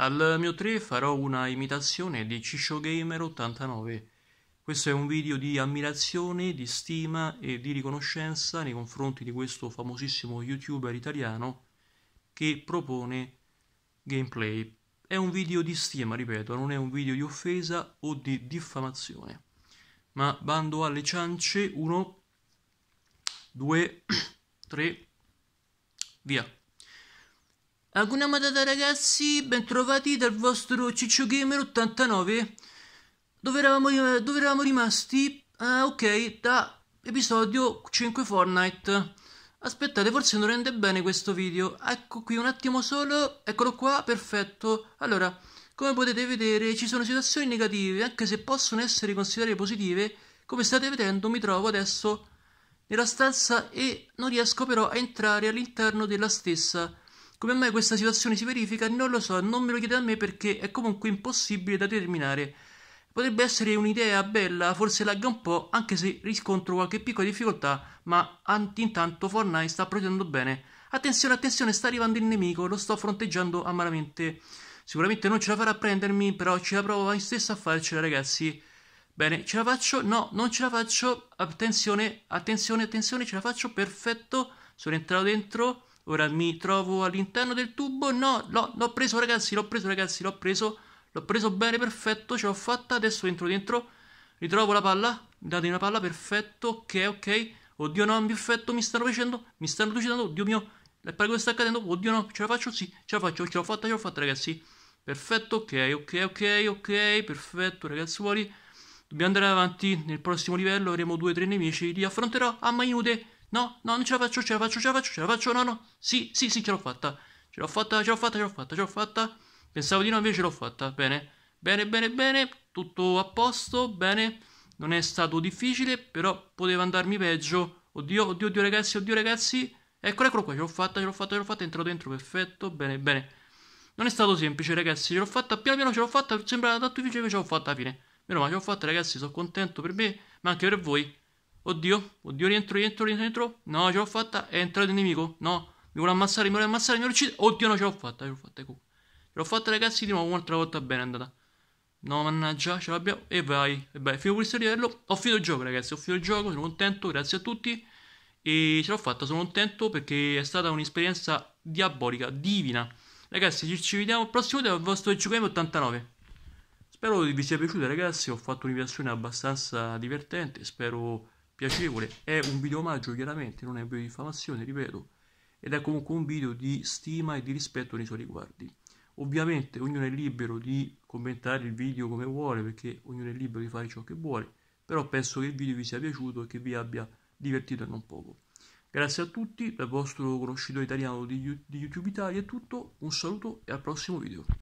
Al mio 3 farò una imitazione di CicioGamer89. Questo è un video di ammirazione, di stima e di riconoscenza nei confronti di questo famosissimo youtuber italiano che propone gameplay. È un video di stima, ripeto, non è un video di offesa o di diffamazione. Ma bando alle ciance, 1, 2, 3, via. Alcuna matata ragazzi, bentrovati dal vostro Ciccio Gamer 89. Dove eravamo, dove eravamo rimasti? Ah, ok, da episodio 5 Fortnite. Aspettate, forse non rende bene questo video. Ecco qui un attimo solo, eccolo qua, perfetto. Allora, come potete vedere ci sono situazioni negative, anche se possono essere considerate positive. Come state vedendo mi trovo adesso nella stanza e non riesco però a entrare all'interno della stessa. Come mai questa situazione si verifica? Non lo so, non me lo chiede a me perché è comunque impossibile da determinare. Potrebbe essere un'idea bella, forse lagga un po', anche se riscontro qualche piccola difficoltà, ma intanto Fortnite sta procedendo bene. Attenzione, attenzione, sta arrivando il nemico, lo sto fronteggiando amaramente. Sicuramente non ce la farà a prendermi, però ce la provo io stesso a farcela, ragazzi. Bene, ce la faccio? No, non ce la faccio. Attenzione, attenzione, attenzione, ce la faccio, perfetto. Sono entrato dentro. Ora mi trovo all'interno del tubo. No, no l'ho preso, ragazzi. L'ho preso, ragazzi. L'ho preso. L'ho preso bene, perfetto. Ce l'ho fatta. Adesso entro dentro. Ritrovo la palla. datemi una palla, perfetto. Ok, ok. Oddio, no, perfetto. Mi stanno facendo. Mi stanno lucidando. Oddio mio. La cosa sta accadendo. Oddio, no. Ce la faccio, sì. Ce la faccio. Ce l'ho fatta, ce l'ho fatta, ragazzi. Perfetto, ok, ok, ok, ok. Perfetto, ragazzuoli. Dobbiamo andare avanti. Nel prossimo livello avremo due o tre nemici. Li affronterò a maiute. No, no, non ce la faccio, ce la faccio, ce la faccio, ce la faccio, no, no. Sì, sì, sì, ce l'ho fatta. Ce l'ho fatta, ce l'ho fatta, ce l'ho fatta, ce l'ho fatta. Pensavo di no, invece ce l'ho fatta. Bene, bene, bene, bene. Tutto a posto, bene. Non è stato difficile, però poteva andarmi peggio. Oddio, oddio, oddio ragazzi, oddio ragazzi. Eccolo, eccolo qua, ce l'ho fatta, ce l'ho fatta, ce l'ho fatta. Entro dentro, perfetto, bene, bene. Non è stato semplice, ragazzi. Ce l'ho fatta, piano piano ce l'ho fatta. Sembrava tanto difficile, invece ce l'ho fatta alla fine. Meno male, ce l'ho fatta, ragazzi. Sono contento per me, ma anche per voi. Oddio, oddio, rientro, rientro, rientro. No, ce l'ho fatta. È entrato il nemico. No, mi vuole ammazzare, mi vuole ammazzare, mi vuole uccidere. Oddio, no, ce l'ho fatta, ce l'ho fatta. Ecco. Ce l'ho fatta, ragazzi, di nuovo un'altra volta bene andata. No, mannaggia, ce l'abbiamo. E vai, e vai. Fino a questo livello. Ho finito il gioco, ragazzi. Ho finito il gioco, sono contento, grazie a tutti. E ce l'ho fatta, sono contento perché è stata un'esperienza diabolica, divina. Ragazzi, ci, ci vediamo al prossimo video al vostro Giochiamo 89. Spero vi sia piaciuta, ragazzi. Ho fatto un'impressione abbastanza divertente. Spero piacevole, è un video omaggio chiaramente, non è un video di diffamazione, ripeto, ed è comunque un video di stima e di rispetto nei suoi riguardi. Ovviamente ognuno è libero di commentare il video come vuole, perché ognuno è libero di fare ciò che vuole, però penso che il video vi sia piaciuto e che vi abbia divertito e non poco. Grazie a tutti, dal vostro conoscitore italiano di YouTube Italia è tutto, un saluto e al prossimo video.